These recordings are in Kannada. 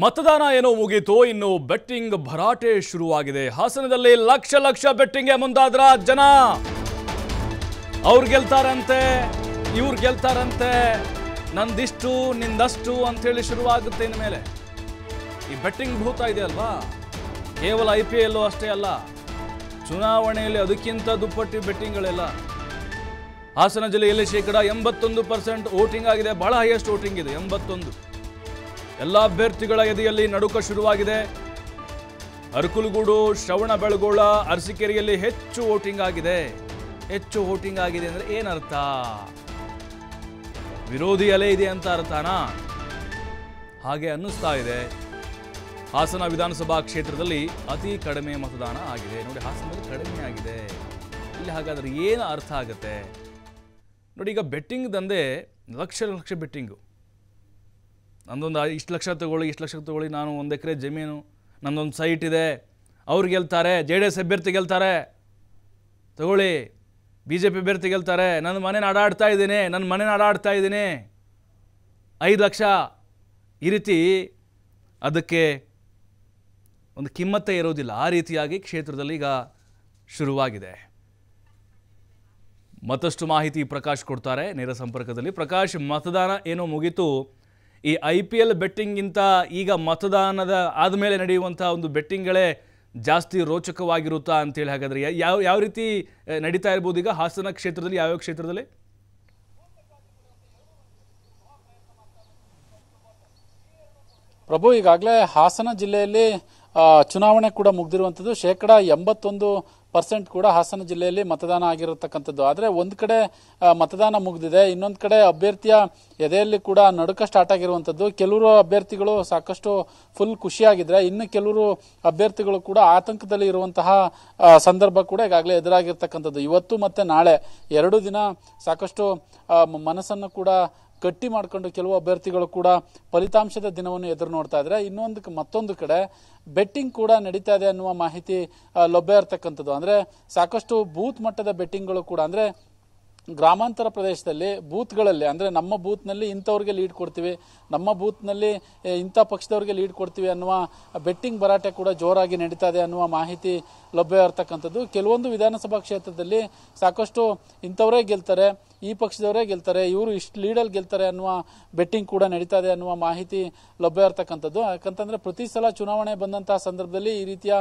ಮತದಾನ ಏನೋ ಮುಗೀತು ಇನ್ನು ಬೆಟ್ಟಿಂಗ್ ಭರಾಟೆ ಶುರುವಾಗಿದೆ ಹಾಸನದಲ್ಲಿ ಲಕ್ಷ ಲಕ್ಷ ಬೆಟ್ಟಿಂಗ್ಗೆ ಮುಂದಾದ್ರ ಜನ ಅವ್ರು ಗೆಲ್ತಾರಂತೆ ಇವ್ರು ಗೆಲ್ತಾರಂತೆ ನಂದಿಷ್ಟು ನಿಂದಷ್ಟು ಅಂಥೇಳಿ ಶುರುವಾಗುತ್ತೆ ಇನ್ನು ಮೇಲೆ ಈ ಬೆಟ್ಟಿಂಗ್ ಭೂತ ಇದೆ ಅಲ್ವಾ ಕೇವಲ ಐ ಪಿ ಎಲ್ಲು ಅಷ್ಟೇ ಅಲ್ಲ ಚುನಾವಣೆಯಲ್ಲಿ ಅದಕ್ಕಿಂತ ದುಪ್ಪಟ್ಟಿ ಬೆಟ್ಟಿಂಗ್ಗಳೆಲ್ಲ ಹಾಸನ ಜಿಲ್ಲೆಯಲ್ಲಿ ಶೇಕಡಾ ಎಂಬತ್ತೊಂದು ಪರ್ಸೆಂಟ್ ಓಟಿಂಗ್ ಆಗಿದೆ ಬಹಳ ಹೈಯೆಸ್ಟ್ ಓಟಿಂಗ್ ಇದೆ ಎಂಬತ್ತೊಂದು ಎಲ್ಲ ಅಭ್ಯರ್ಥಿಗಳ ಎದೆಯಲ್ಲಿ ನಡುಕ ಶುರುವಾಗಿದೆ ಅರಕುಲಗೂಡು ಶ್ರವಣ ಬೆಳಗೋಳ ಅರಸಿಕೆರೆಯಲ್ಲಿ ಹೆಚ್ಚು ವೋಟಿಂಗ್ ಆಗಿದೆ ಹೆಚ್ಚು ವೋಟಿಂಗ್ ಆಗಿದೆ ಅಂದರೆ ಏನರ್ಥ ವಿರೋಧಿ ಅಲೆ ಇದೆ ಅಂತ ಅರ್ಥನಾ ಹಾಗೆ ಅನ್ನಿಸ್ತಾ ಇದೆ ಹಾಸನ ವಿಧಾನಸಭಾ ಕ್ಷೇತ್ರದಲ್ಲಿ ಅತಿ ಕಡಿಮೆ ಮತದಾನ ಆಗಿದೆ ನೋಡಿ ಹಾಸನದಲ್ಲಿ ಕಡಿಮೆ ಆಗಿದೆ ಇಲ್ಲಿ ಹಾಗಾದರೆ ಏನು ಅರ್ಥ ಆಗುತ್ತೆ ನೋಡಿ ಈಗ ಬೆಟ್ಟಿಂಗ್ ದಂಧೆ ಲಕ್ಷ ಲಕ್ಷ ಬೆಟ್ಟಿಂಗು ನಂದೊಂದು ಇಷ್ಟು ಲಕ್ಷ ತಗೊಳ್ಳಿ ಇಷ್ಟು ಲಕ್ಷ ತಗೊಳ್ಳಿ ನಾನು ಒಂದು ಎಕರೆ ಜಮೀನು ನನ್ನೊಂದು ಸೈಟ್ ಇದೆ ಅವ್ರು ಗೆಲ್ತಾರೆ ಜೆ ಡಿ ಎಸ್ ಅಭ್ಯರ್ಥಿ ಗೆಲ್ತಾರೆ ತಗೊಳ್ಳಿ ಬಿ ಜೆ ಪಿ ಅಭ್ಯರ್ಥಿ ಗೆಲ್ತಾರೆ ನನ್ನ ಮನೇನ ಆಡಾಡ್ತಾ ಇದ್ದೀನಿ ನನ್ನ ಮನೇನ ಆಡಾಡ್ತಾ ಇದ್ದೀನಿ ಐದು ಲಕ್ಷ ಈ ರೀತಿ ಅದಕ್ಕೆ ಒಂದು ಕಿಮ್ಮತ್ತೇ ಇರೋದಿಲ್ಲ ಆ ರೀತಿಯಾಗಿ ಕ್ಷೇತ್ರದಲ್ಲಿ ಈಗ ಶುರುವಾಗಿದೆ ಮತ್ತಷ್ಟು ಮಾಹಿತಿ ಪ್ರಕಾಶ್ ಕೊಡ್ತಾರೆ ನೇರ ಸಂಪರ್ಕದಲ್ಲಿ ಪ್ರಕಾಶ್ ಮತದಾನ ಏನೋ ಮುಗಿತು ಈ ಐ ಪಿ ಎಲ್ ಬೆಟ್ಟಿಂಗ್ಗಿಂತ ಈಗ ಮತದಾನದ ಆದಮೇಲೆ ನಡೆಯುವಂಥ ಒಂದು ಬೆಟ್ಟಿಂಗ್ಗಳೇ ಜಾಸ್ತಿ ರೋಚಕವಾಗಿರುತ್ತಾ ಅಂತೇಳಿ ಹಾಗಾದರೆ ಯಾವ ಯಾವ ರೀತಿ ನಡೀತಾ ಇರ್ಬೋದು ಈಗ ಹಾಸನ ಕ್ಷೇತ್ರದಲ್ಲಿ ಯಾವ್ಯಾವ ಕ್ಷೇತ್ರದಲ್ಲಿ ಪ್ರಭು ಈಗಾಗಲೇ ಹಾಸನ ಜಿಲ್ಲೆಯಲ್ಲಿ ಚುನಾವಣೆ ಕೂಡ ಮುಗ್ದಿರುವಂಥದ್ದು ಶೇಕಡ ಎಂಬತ್ತೊಂದು ಪರ್ಸೆಂಟ್ ಕೂಡ ಹಾಸನ ಜಿಲ್ಲೆಯಲ್ಲಿ ಮತದಾನ ಆಗಿರತಕ್ಕಂಥದ್ದು ಆದರೆ ಒಂದು ಕಡೆ ಮತದಾನ ಮುಗಿದಿದೆ ಇನ್ನೊಂದು ಕಡೆ ಅಭ್ಯರ್ಥಿಯ ಎದೆಯಲ್ಲಿ ಕೂಡ ನಡುಕ ಸ್ಟಾರ್ಟ್ ಆಗಿರುವಂಥದ್ದು ಕೆಲವರು ಅಭ್ಯರ್ಥಿಗಳು ಸಾಕಷ್ಟು ಫುಲ್ ಖುಷಿಯಾಗಿದ್ರೆ ಇನ್ನು ಕೆಲವರು ಅಭ್ಯರ್ಥಿಗಳು ಕೂಡ ಆತಂಕದಲ್ಲಿ ಇರುವಂತಹ ಸಂದರ್ಭ ಕೂಡ ಈಗಾಗಲೇ ಎದುರಾಗಿರ್ತಕ್ಕಂಥದ್ದು ಇವತ್ತು ಮತ್ತು ನಾಳೆ ಎರಡು ದಿನ ಸಾಕಷ್ಟು ಮನಸ್ಸನ್ನು ಕೂಡ ಕಟ್ಟಿ ಮಾಡ್ಕೊಂಡು ಕೆಲವು ಅಭ್ಯರ್ಥಿಗಳು ಕೂಡ ಫಲಿತಾಂಶದ ದಿನವನ್ನು ಎದುರು ನೋಡ್ತಾ ಇದ್ರೆ ಇನ್ನೊಂದು ಮತ್ತೊಂದು ಕಡೆ ಬೆಟ್ಟಿಂಗ್ ಕೂಡ ನಡೀತಾ ಇದೆ ಅನ್ನುವ ಮಾಹಿತಿ ಲಭ್ಯ ಇರತಕ್ಕಂಥದ್ದು ಅಂದ್ರೆ ಸಾಕಷ್ಟು ಬೂತ್ ಮಟ್ಟದ ಬೆಟ್ಟಿಂಗ್ಗಳು ಕೂಡ ಅಂದ್ರೆ ಗ್ರಾಮಾಂತರ ಪ್ರದೇಶದಲ್ಲಿ ಬೂತ್ಗಳಲ್ಲಿ ಅಂದರೆ ನಮ್ಮ ಬೂತ್ನಲ್ಲಿ ಇಂಥವ್ರಿಗೆ ಲೀಡ್ ಕೊಡ್ತೀವಿ ನಮ್ಮ ಬೂತ್ನಲ್ಲಿ ಇಂಥ ಪಕ್ಷದವ್ರಿಗೆ ಲೀಡ್ ಕೊಡ್ತೀವಿ ಅನ್ನುವ ಬೆಟ್ಟಿಂಗ್ ಭರಾಟೆ ಕೂಡ ಜೋರಾಗಿ ನಡೀತಾ ಇದೆ ಅನ್ನುವ ಮಾಹಿತಿ ಇರ್ತಕ್ಕಂಥದ್ದು ಕೆಲವೊಂದು ವಿಧಾನಸಭಾ ಕ್ಷೇತ್ರದಲ್ಲಿ ಸಾಕಷ್ಟು ಇಂಥವರೇ ಗೆಲ್ತಾರೆ ಈ ಪಕ್ಷದವರೇ ಗೆಲ್ತಾರೆ ಇವರು ಇಷ್ಟು ಲೀಡಲ್ಲಿ ಗೆಲ್ತಾರೆ ಅನ್ನುವ ಬೆಟ್ಟಿಂಗ್ ಕೂಡ ನಡೀತಾ ಇದೆ ಅನ್ನುವ ಮಾಹಿತಿ ಲಭ್ಯ ಇರ್ತಕ್ಕಂಥದ್ದು ಯಾಕಂತಂದರೆ ಪ್ರತಿ ಸಲ ಚುನಾವಣೆ ಬಂದಂತಹ ಸಂದರ್ಭದಲ್ಲಿ ಈ ರೀತಿಯ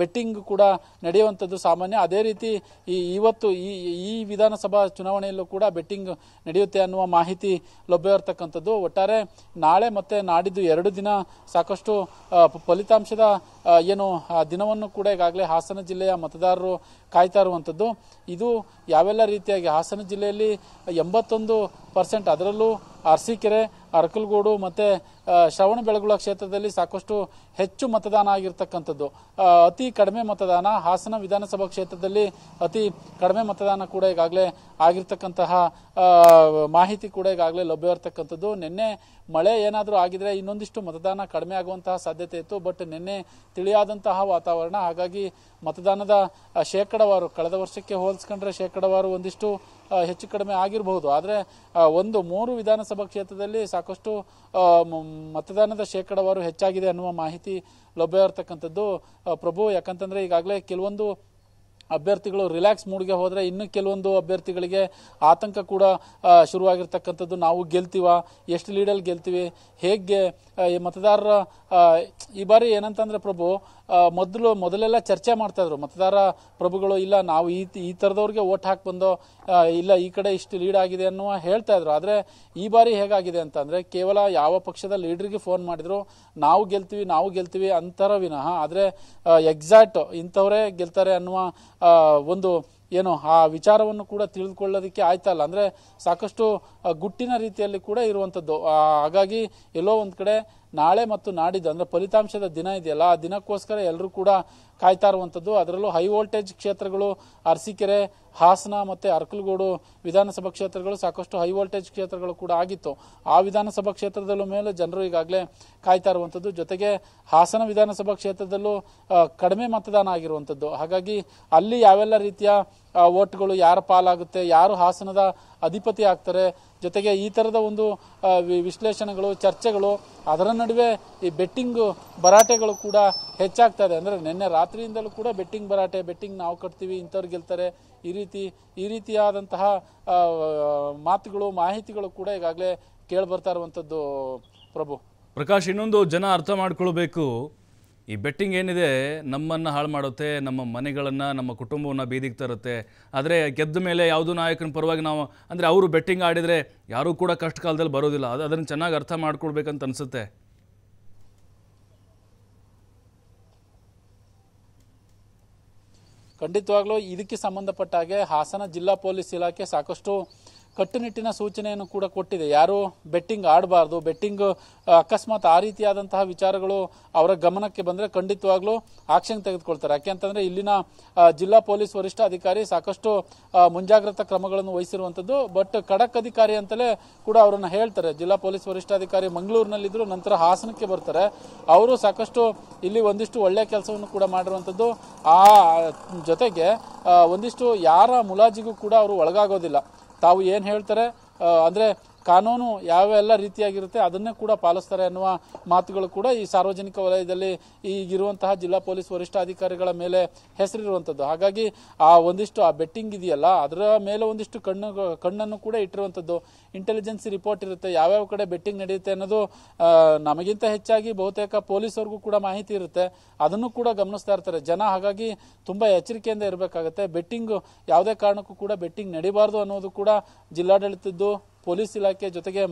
ಬೆಟ್ಟಿಂಗ್ ಕೂಡ ನಡೆಯುವಂಥದ್ದು ಸಾಮಾನ್ಯ ಅದೇ ರೀತಿ ಈ ಇವತ್ತು ಈ ಈ ವಿಧಾನಸಭಾ ಚುನಾವಣೆಯಲ್ಲೂ ಕೂಡ ಬೆಟ್ಟಿಂಗ್ ನಡೆಯುತ್ತೆ ಅನ್ನುವ ಮಾಹಿತಿ ಲಭ್ಯವಿರ್ತಕ್ಕಂಥದ್ದು ಒಟ್ಟಾರೆ ನಾಳೆ ಮತ್ತೆ ನಾಡಿದ್ದು ಎರಡು ದಿನ ಸಾಕಷ್ಟು ಫಲಿತಾಂಶದ ಏನು ದಿನವನ್ನು ಕೂಡ ಈಗಾಗಲೇ ಹಾಸನ ಜಿಲ್ಲೆಯ ಮತದಾರರು ಕಾಯ್ತಾ ಇರುವಂಥದ್ದು ಇದು ಯಾವೆಲ್ಲ ರೀತಿಯಾಗಿ ಹಾಸನ ಜಿಲ್ಲೆಯಲ್ಲಿ ಎಂಬತ್ತೊಂದು ಪರ್ಸೆಂಟ್ ಅದರಲ್ಲೂ ಅರಸೀಕೆರೆ ಅರಕಲ್ಗೋಡು ಮತ್ತು ಶ್ರವಣ ಬೆಳಗುಳ ಕ್ಷೇತ್ರದಲ್ಲಿ ಸಾಕಷ್ಟು ಹೆಚ್ಚು ಮತದಾನ ಆಗಿರ್ತಕ್ಕಂಥದ್ದು ಅತಿ ಕಡಿಮೆ ಮತದಾನ ಹಾಸನ ವಿಧಾನಸಭಾ ಕ್ಷೇತ್ರದಲ್ಲಿ ಅತಿ ಕಡಿಮೆ ಮತದಾನ ಕೂಡ ಈಗಾಗಲೇ ಆಗಿರ್ತಕ್ಕಂತಹ ಮಾಹಿತಿ ಕೂಡ ಈಗಾಗಲೇ ಲಭ್ಯವಿರ್ತಕ್ಕಂಥದ್ದು ನಿನ್ನೆ ಮಳೆ ಏನಾದರೂ ಆಗಿದ್ರೆ ಇನ್ನೊಂದಿಷ್ಟು ಮತದಾನ ಕಡಿಮೆ ಆಗುವಂತಹ ಸಾಧ್ಯತೆ ಇತ್ತು ಬಟ್ ನಿನ್ನೆ ತಿಳಿಯಾದಂತಹ ವಾತಾವರಣ ಹಾಗಾಗಿ ಮತದಾನದ ಶೇಕಡವಾರು ಕಳೆದ ವರ್ಷಕ್ಕೆ ಹೋಲಿಸ್ಕೊಂಡ್ರೆ ಶೇಕಡವಾರು ಒಂದಿಷ್ಟು ಹೆಚ್ಚು ಕಡಿಮೆ ಆಗಿರಬಹುದು ಆದರೆ ಒಂದು ಮೂರು ವಿಧಾನಸಭಾ ಕ್ಷೇತ್ರದಲ್ಲಿ ಸಾಕಷ್ಟು ಮತದಾನದ ಶೇಕಡವಾರು ಹೆಚ್ಚಾಗಿದೆ ಅನ್ನುವ ಮಾಹಿತಿ ಲಭ್ಯ ಇರತಕ್ಕಂಥದ್ದು ಪ್ರಭು ಯಾಕಂತಂದರೆ ಈಗಾಗಲೇ ಕೆಲವೊಂದು ಅಭ್ಯರ್ಥಿಗಳು ರಿಲ್ಯಾಕ್ಸ್ ಮೂಡ್ಗೆ ಹೋದರೆ ಇನ್ನು ಕೆಲವೊಂದು ಅಭ್ಯರ್ಥಿಗಳಿಗೆ ಆತಂಕ ಕೂಡ ಶುರುವಾಗಿರ್ತಕ್ಕಂಥದ್ದು ನಾವು ಗೆಲ್ತೀವ ಎಷ್ಟು ಲೀಡಲ್ಲಿ ಗೆಲ್ತೀವಿ ಹೇಗೆ ಮತದಾರರ ಈ ಬಾರಿ ಏನಂತಂದ್ರೆ ಪ್ರಭು ಮೊದಲು ಮೊದಲೆಲ್ಲ ಚರ್ಚೆ ಇದ್ರು ಮತದಾರ ಪ್ರಭುಗಳು ಇಲ್ಲ ನಾವು ಈ ಈ ಥರದವ್ರಿಗೆ ಓಟ್ ಹಾಕಿ ಬಂದೋ ಇಲ್ಲ ಈ ಕಡೆ ಇಷ್ಟು ಲೀಡ್ ಆಗಿದೆ ಅನ್ನುವ ಹೇಳ್ತಾ ಇದ್ರು ಆದರೆ ಈ ಬಾರಿ ಹೇಗಾಗಿದೆ ಅಂತಂದರೆ ಕೇವಲ ಯಾವ ಪಕ್ಷದ ಲೀಡ್ರಿಗೆ ಫೋನ್ ಮಾಡಿದ್ರು ನಾವು ಗೆಲ್ತೀವಿ ನಾವು ಗೆಲ್ತೀವಿ ಅಂತರ ವಿನಃ ಆದರೆ ಎಕ್ಸಾಕ್ಟ್ ಇಂಥವರೇ ಗೆಲ್ತಾರೆ ಅನ್ನುವ ಒಂದು ಏನು ಆ ವಿಚಾರವನ್ನು ಕೂಡ ತಿಳಿದುಕೊಳ್ಳೋದಕ್ಕೆ ಆಯ್ತಾ ಇಲ್ಲ ಅಂದರೆ ಸಾಕಷ್ಟು ಗುಟ್ಟಿನ ರೀತಿಯಲ್ಲಿ ಕೂಡ ಇರುವಂಥದ್ದು ಹಾಗಾಗಿ ಎಲ್ಲೋ ಒಂದು ಕಡೆ ನಾಳೆ ಮತ್ತು ನಾಡಿದ್ದು ಅಂದ್ರೆ ಫಲಿತಾಂಶದ ದಿನ ಇದೆಯಲ್ಲ ಆ ದಿನಕ್ಕೋಸ್ಕರ ಎಲ್ಲರೂ ಕೂಡ ಕಾಯ್ತಾ ಇರುವಂಥದ್ದು ಅದರಲ್ಲೂ ಹೈ ವೋಲ್ಟೇಜ್ ಕ್ಷೇತ್ರಗಳು ಅರಸಿಕೆರೆ ಹಾಸನ ಮತ್ತು ಅರ್ಕಲ್ಗೋಡು ವಿಧಾನಸಭಾ ಕ್ಷೇತ್ರಗಳು ಸಾಕಷ್ಟು ಹೈ ವೋಲ್ಟೇಜ್ ಕ್ಷೇತ್ರಗಳು ಕೂಡ ಆಗಿತ್ತು ಆ ವಿಧಾನಸಭಾ ಕ್ಷೇತ್ರದಲ್ಲೂ ಮೇಲೆ ಜನರು ಈಗಾಗಲೇ ಕಾಯ್ತಾ ಇರುವಂಥದ್ದು ಜೊತೆಗೆ ಹಾಸನ ವಿಧಾನಸಭಾ ಕ್ಷೇತ್ರದಲ್ಲೂ ಕಡಿಮೆ ಮತದಾನ ಆಗಿರುವಂಥದ್ದು ಹಾಗಾಗಿ ಅಲ್ಲಿ ಯಾವೆಲ್ಲ ರೀತಿಯ ಓಟ್ಗಳು ಯಾರು ಪಾಲಾಗುತ್ತೆ ಯಾರು ಹಾಸನದ ಅಧಿಪತಿ ಆಗ್ತಾರೆ ಜೊತೆಗೆ ಈ ಥರದ ಒಂದು ವಿಶ್ಲೇಷಣೆಗಳು ಚರ್ಚೆಗಳು ಅದರ ನಡುವೆ ಈ ಬೆಟ್ಟಿಂಗ್ ಭರಾಟೆಗಳು ಕೂಡ ಹೆಚ್ಚಾಗ್ತಾ ಇದೆ ಅಂದರೆ ನಿನ್ನೆ ರಾತ್ರಿಯಿಂದಲೂ ಕೂಡ ಬೆಟ್ಟಿಂಗ್ ಭರಾಟೆ ಬೆಟ್ಟಿಂಗ್ ನಾವು ಕಟ್ತೀವಿ ಇಂಥವ್ರು ಗೆಲ್ತಾರೆ ಈ ರೀತಿ ಈ ರೀತಿಯಾದಂತಹ ಮಾತುಗಳು ಮಾಹಿತಿಗಳು ಕೂಡ ಈಗಾಗಲೇ ಕೇಳಿ ಬರ್ತಾ ಇರುವಂಥದ್ದು ಪ್ರಭು ಪ್ರಕಾಶ್ ಇನ್ನೊಂದು ಜನ ಅರ್ಥ ಮಾಡ್ಕೊಳ್ಬೇಕು ಈ ಬೆಟ್ಟಿಂಗ್ ಏನಿದೆ ನಮ್ಮನ್ನು ಹಾಳು ಮಾಡುತ್ತೆ ನಮ್ಮ ಮನೆಗಳನ್ನು ನಮ್ಮ ಕುಟುಂಬವನ್ನು ಬೀದಿಗೆ ತರುತ್ತೆ ಆದರೆ ಗೆದ್ದ ಮೇಲೆ ಯಾವುದೋ ನಾಯಕನ ಪರವಾಗಿ ನಾವು ಅಂದರೆ ಅವರು ಬೆಟ್ಟಿಂಗ್ ಆಡಿದರೆ ಯಾರೂ ಕೂಡ ಕಷ್ಟ ಕಾಲದಲ್ಲಿ ಬರೋದಿಲ್ಲ ಅದು ಅದನ್ನು ಚೆನ್ನಾಗಿ ಅರ್ಥ ಮಾಡ್ಕೊಳ್ಬೇಕಂತ ಅನಿಸುತ್ತೆ ಖಂಡಿತವಾಗ್ಲೂ ಇದಕ್ಕೆ ಸಂಬಂಧಪಟ್ಟ ಹಾಗೆ ಹಾಸನ ಜಿಲ್ಲಾ ಪೊಲೀಸ್ ಇಲಾಖೆ ಸಾಕಷ್ಟು ಕಟ್ಟುನಿಟ್ಟಿನ ಸೂಚನೆಯನ್ನು ಕೂಡ ಕೊಟ್ಟಿದೆ ಯಾರು ಬೆಟ್ಟಿಂಗ್ ಆಡಬಾರ್ದು ಬೆಟ್ಟಿಂಗ್ ಅಕಸ್ಮಾತ್ ಆ ರೀತಿಯಾದಂತಹ ವಿಚಾರಗಳು ಅವರ ಗಮನಕ್ಕೆ ಬಂದರೆ ಖಂಡಿತವಾಗ್ಲೂ ಆಕ್ಷನ್ ತೆಗೆದುಕೊಳ್ತಾರೆ ಯಾಕೆ ಅಂತಂದ್ರೆ ಇಲ್ಲಿನ ಜಿಲ್ಲಾ ಪೊಲೀಸ್ ವರಿಷ್ಠಾಧಿಕಾರಿ ಸಾಕಷ್ಟು ಮುಂಜಾಗ್ರತಾ ಕ್ರಮಗಳನ್ನು ವಹಿಸಿರುವಂಥದ್ದು ಬಟ್ ಖಡಕ್ ಅಧಿಕಾರಿ ಅಂತಲೇ ಕೂಡ ಅವರನ್ನು ಹೇಳ್ತಾರೆ ಜಿಲ್ಲಾ ಪೊಲೀಸ್ ವರಿಷ್ಠಾಧಿಕಾರಿ ಮಂಗಳೂರಿನಲ್ಲಿದ್ದರು ನಂತರ ಹಾಸನಕ್ಕೆ ಬರ್ತಾರೆ ಅವರು ಸಾಕಷ್ಟು ಇಲ್ಲಿ ಒಂದಿಷ್ಟು ಒಳ್ಳೆಯ ಕೆಲಸವನ್ನು ಕೂಡ ಮಾಡಿರುವಂಥದ್ದು ಆ ಜೊತೆಗೆ ಒಂದಿಷ್ಟು ಯಾರ ಮುಲಾಜಿಗೂ ಕೂಡ ಅವರು ಒಳಗಾಗೋದಿಲ್ಲ ತಾವು ಏನು ಹೇಳ್ತಾರೆ ಅಂದರೆ ಕಾನೂನು ಎಲ್ಲ ರೀತಿಯಾಗಿರುತ್ತೆ ಅದನ್ನೇ ಕೂಡ ಪಾಲಿಸ್ತಾರೆ ಅನ್ನುವ ಮಾತುಗಳು ಕೂಡ ಈ ಸಾರ್ವಜನಿಕ ವಲಯದಲ್ಲಿ ಈಗಿರುವಂತಹ ಜಿಲ್ಲಾ ಪೊಲೀಸ್ ವರಿಷ್ಠ ಅಧಿಕಾರಿಗಳ ಮೇಲೆ ಹೆಸರಿರುವಂಥದ್ದು ಹಾಗಾಗಿ ಆ ಒಂದಿಷ್ಟು ಆ ಬೆಟ್ಟಿಂಗ್ ಇದೆಯಲ್ಲ ಅದರ ಮೇಲೆ ಒಂದಿಷ್ಟು ಕಣ್ಣು ಕಣ್ಣನ್ನು ಕೂಡ ಇಟ್ಟಿರುವಂಥದ್ದು ಇಂಟೆಲಿಜೆನ್ಸಿ ರಿಪೋರ್ಟ್ ಇರುತ್ತೆ ಯಾವ್ಯಾವ ಕಡೆ ಬೆಟ್ಟಿಂಗ್ ನಡೆಯುತ್ತೆ ಅನ್ನೋದು ನಮಗಿಂತ ಹೆಚ್ಚಾಗಿ ಬಹುತೇಕ ಪೊಲೀಸರಿಗೂ ಕೂಡ ಮಾಹಿತಿ ಇರುತ್ತೆ ಅದನ್ನು ಕೂಡ ಗಮನಿಸ್ತಾ ಇರ್ತಾರೆ ಜನ ಹಾಗಾಗಿ ತುಂಬ ಎಚ್ಚರಿಕೆಯಿಂದ ಇರಬೇಕಾಗುತ್ತೆ ಬೆಟ್ಟಿಂಗ್ ಯಾವುದೇ ಕಾರಣಕ್ಕೂ ಕೂಡ ಬೆಟ್ಟಿಂಗ್ ನಡಿಬಾರ್ದು ಅನ್ನೋದು ಕೂಡ ಜಿಲ್ಲಾಡಳಿತದ್ದು ಪೊಲೀಸ್ ಇಲಾಖೆ ಜೊತೆಗೆ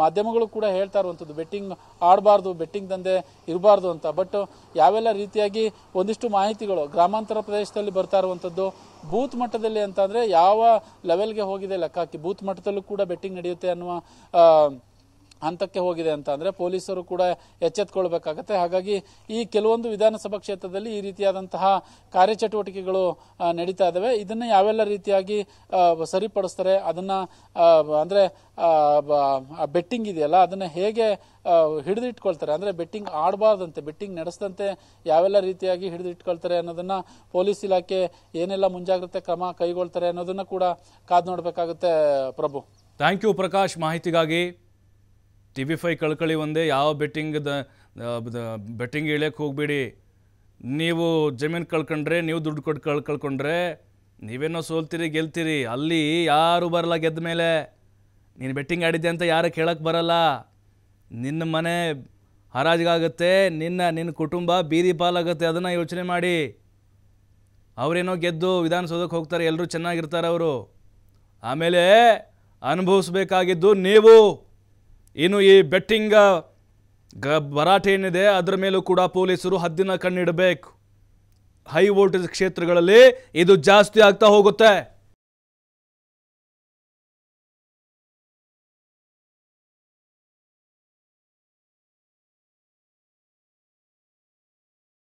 ಮಾಧ್ಯಮಗಳು ಕೂಡ ಹೇಳ್ತಾ ಇರುವಂಥದ್ದು ಬೆಟ್ಟಿಂಗ್ ಆಡಬಾರ್ದು ಬೆಟ್ಟಿಂಗ್ ದಂಧೆ ಇರಬಾರ್ದು ಅಂತ ಬಟ್ ಯಾವೆಲ್ಲ ರೀತಿಯಾಗಿ ಒಂದಿಷ್ಟು ಮಾಹಿತಿಗಳು ಗ್ರಾಮಾಂತರ ಪ್ರದೇಶದಲ್ಲಿ ಬರ್ತಾ ಇರುವಂಥದ್ದು ಬೂತ್ ಮಟ್ಟದಲ್ಲಿ ಅಂತಂದರೆ ಯಾವ ಲೆವೆಲ್ಗೆ ಹೋಗಿದೆ ಲೆಕ್ಕಾಕಿ ಬೂತ್ ಮಟ್ಟದಲ್ಲೂ ಕೂಡ ಬೆಟ್ಟಿಂಗ್ ನಡೆಯುತ್ತೆ ಅನ್ನುವ ಹಂತಕ್ಕೆ ಹೋಗಿದೆ ಅಂತ ಅಂದ್ರೆ ಪೊಲೀಸರು ಕೂಡ ಎಚ್ಚೆತ್ಕೊಳ್ಬೇಕಾಗತ್ತೆ ಹಾಗಾಗಿ ಈ ಕೆಲವೊಂದು ವಿಧಾನಸಭಾ ಕ್ಷೇತ್ರದಲ್ಲಿ ಈ ರೀತಿಯಾದಂತಹ ಕಾರ್ಯಚಟುವಟಿಕೆಗಳು ನಡೀತಾ ಇದ್ದಾವೆ ಇದನ್ನ ಯಾವೆಲ್ಲ ರೀತಿಯಾಗಿ ಸರಿಪಡಿಸ್ತಾರೆ ಅದನ್ನ ಅಂದ್ರೆ ಬೆಟ್ಟಿಂಗ್ ಇದೆಯಲ್ಲ ಅದನ್ನ ಹೇಗೆ ಹಿಡಿದಿಟ್ಕೊಳ್ತಾರೆ ಅಂದ್ರೆ ಬೆಟ್ಟಿಂಗ್ ಆಡಬಾರ್ದಂತೆ ಬೆಟ್ಟಿಂಗ್ ನಡೆಸದಂತೆ ಯಾವೆಲ್ಲ ರೀತಿಯಾಗಿ ಹಿಡಿದಿಟ್ಕೊಳ್ತಾರೆ ಅನ್ನೋದನ್ನ ಪೊಲೀಸ್ ಇಲಾಖೆ ಏನೆಲ್ಲ ಮುಂಜಾಗ್ರತೆ ಕ್ರಮ ಕೈಗೊಳ್ತಾರೆ ಅನ್ನೋದನ್ನ ಕೂಡ ಕಾದು ನೋಡಬೇಕಾಗುತ್ತೆ ಪ್ರಭು ಥ್ಯಾಂಕ್ ಯು ಪ್ರಕಾಶ್ ಮಾಹಿತಿಗಾಗಿ ಟಿ ವಿ ಫೈ ಕಳ್ಕೊಳ್ಳಿ ಒಂದೇ ಯಾವ ಬೆಟ್ಟಿಂಗ್ ದ ಬೆಟ್ಟಿಂಗ್ ಇಳಿಯಕ್ಕೆ ಹೋಗಬೇಡಿ ನೀವು ಜಮೀನು ಕಳ್ಕೊಂಡ್ರೆ ನೀವು ದುಡ್ಡು ಕೊಟ್ಟು ಕಳ್ ಕಳ್ಕೊಂಡ್ರೆ ನೀವೇನೋ ಸೋಲ್ತೀರಿ ಗೆಲ್ತೀರಿ ಅಲ್ಲಿ ಯಾರು ಬರಲ್ಲ ಗೆದ್ದ ಮೇಲೆ ನೀನು ಬೆಟ್ಟಿಂಗ್ ಆಡಿದ್ದೆ ಅಂತ ಯಾರು ಕೇಳೋಕ್ಕೆ ಬರಲ್ಲ ನಿನ್ನ ಮನೆ ಹರಾಜಿಗಾಗುತ್ತೆ ನಿನ್ನ ನಿನ್ನ ಕುಟುಂಬ ಬೀದಿ ಪಾಲಾಗುತ್ತೆ ಅದನ್ನು ಯೋಚನೆ ಮಾಡಿ ಅವರೇನೋ ಗೆದ್ದು ವಿಧಾನಸೌಧಕ್ಕೆ ಹೋಗ್ತಾರೆ ಎಲ್ಲರೂ ಚೆನ್ನಾಗಿರ್ತಾರೆ ಅವರು ಆಮೇಲೆ ಅನುಭವಿಸ್ಬೇಕಾಗಿದ್ದು ನೀವು ಇನ್ನು ಈ ಬೆಟ್ಟಿಂಗ್ ಗ ಭರಾಟೆ ಏನಿದೆ ಅದರ ಮೇಲೂ ಕೂಡ ಪೊಲೀಸರು ಹದ್ದಿನ ಕಣ್ಣಿಡಬೇಕು ಹೈ ವೋಲ್ಟೇಜ್ ಕ್ಷೇತ್ರಗಳಲ್ಲಿ ಇದು ಜಾಸ್ತಿ ಆಗ್ತಾ ಹೋಗುತ್ತೆ